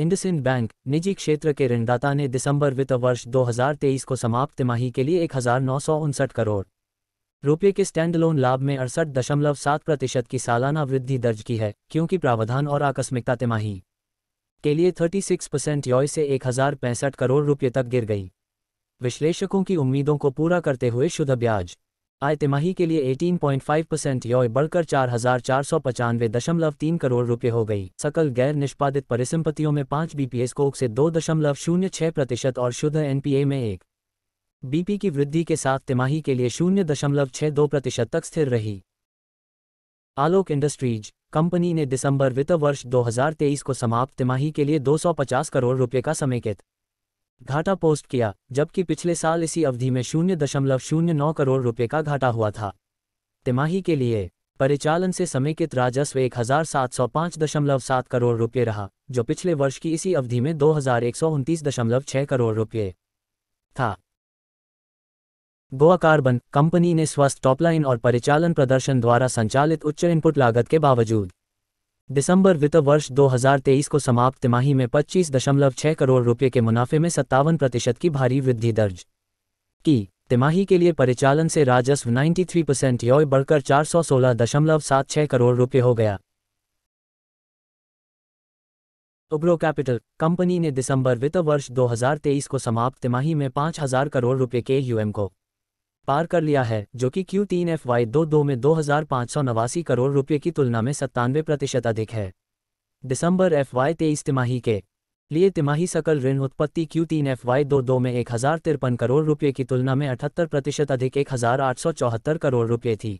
IndusInd bank निजी क्षेत्र के ऋणदाता ने दिसंबर वित्त वर्ष 2023 को समाप्त तिमाही के लिए एक करोड़ रुपये के स्टैंडलोन लाभ में अड़सठ दशमलव सात प्रतिशत की सालाना वृद्धि दर्ज की है क्योंकि प्रावधान और आकस्मिकता तिमाही के लिए 36 परसेंट यॉय से एक करोड़ रुपये तक गिर गई विश्लेषकों की उम्मीदों को पूरा करते हुए शुद्ध ब्याज आय तिमाही के लिए 18.5 परसेंट योय बढ़कर चार हजार चार सौ पचानवे दशमलव तीन करोड़ रुपये हो गई सकल गैर निष्पादित परिसंपत्तियों में पांच बीपीएस कोक से दो दशमलव शून्य छह प्रतिशत और शुद्ध एनपीए में एक बीपी की वृद्धि के साथ तिमाही के लिए शून्य दशमलव छह दो प्रतिशत तक स्थिर रही आलोक इंडस्ट्रीज कंपनी ने दिसंबर वित्त वर्ष 2023 को समाप्त तिमाही के लिए 250 करोड़ रुपये का समेकित घाटा पोस्ट किया जबकि पिछले साल इसी अवधि में शून्य दशमलव शून्य नौ करोड़ रुपये का घाटा हुआ था तिमाही के लिए परिचालन से समेकित राजस्व एक हजार सात सौ पाँच दशमलव सात करोड़ रुपये रहा जो पिछले वर्ष की इसी अवधि में दो हजार एक सौ उनतीस दशमलव छह करोड़ रुपये था गोवा कार्बन कंपनी ने स्वस्थ टॉपलाइन और परिचालन प्रदर्शन द्वारा संचालित उच्च इनपुट लागत के बावजूद दिसंबर वित्त वर्ष 2023 को समाप्त तिमाही में 25.6 करोड़ रुपए के मुनाफे में सत्तावन प्रतिशत की भारी वृद्धि दर्ज की तिमाही के लिए परिचालन से राजस्व 93 परसेंट यौ बढ़कर 416.76 करोड़ रुपये हो गया उब्रो कैपिटल कंपनी ने दिसंबर वित्त वर्ष 2023 को समाप्त तिमाही में 5000 करोड़ रुपए के यूएम को पार कर लिया है जो कि क्यू तीन एफ वाई दो दो में दो हजार पाँच सौ नवासी करोड़ रुपये की तुलना में सत्तानवे प्रतिशत अधिक है दिसंबर एफ वाई तेईस तिमाही के लिए तिमाही सकल ऋण उत्पत्ति क्यू तीन एफ वाई दो दो में एक हजार तिरपन करोड़ रुपये की तुलना में अठहत्तर प्रतिशत अधिक एक हजार आठ सौ चौहत्तर करोड़ रुपये थी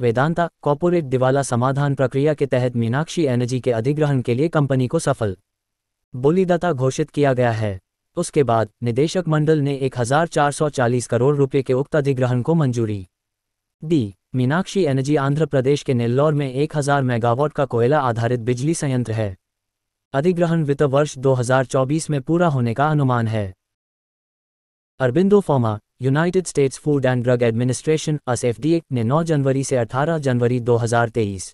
वेदांता कॉपोरेट दिवाला समाधान प्रक्रिया के तहत मीनाक्षी एनर्जी के अधिग्रहण के लिए कंपनी को सफल बोलीदाता घोषित किया गया है उसके बाद निदेशक मंडल ने 1440 करोड़ रुपए के उक्त अधिग्रहण को मंजूरी दी मीनाक्षी एनर्जी आंध्र प्रदेश के नेल्लौर में 1000 मेगावाट का कोयला आधारित बिजली संयंत्र है अधिग्रहण वित्त वर्ष 2024 में पूरा होने का अनुमान है Aurobindo pharma United States food and drug administration अस ने 9 जनवरी से 18 जनवरी 2023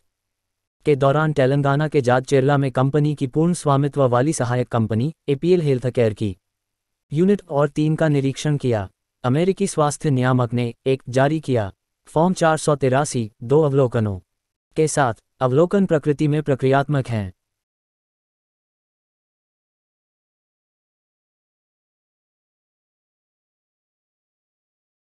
के दौरान तेलंगाना के जाद चेरला में कंपनी की पूर्ण स्वामित्व वाली सहायक कंपनी एपीएल हेल्थ केयर की यूनिट और तीन का निरीक्षण किया अमेरिकी स्वास्थ्य नियामक ने एक जारी किया फॉर्म चार सौ तिरासी दो अवलोकनों के साथ अवलोकन प्रकृति में प्रक्रियात्मक हैं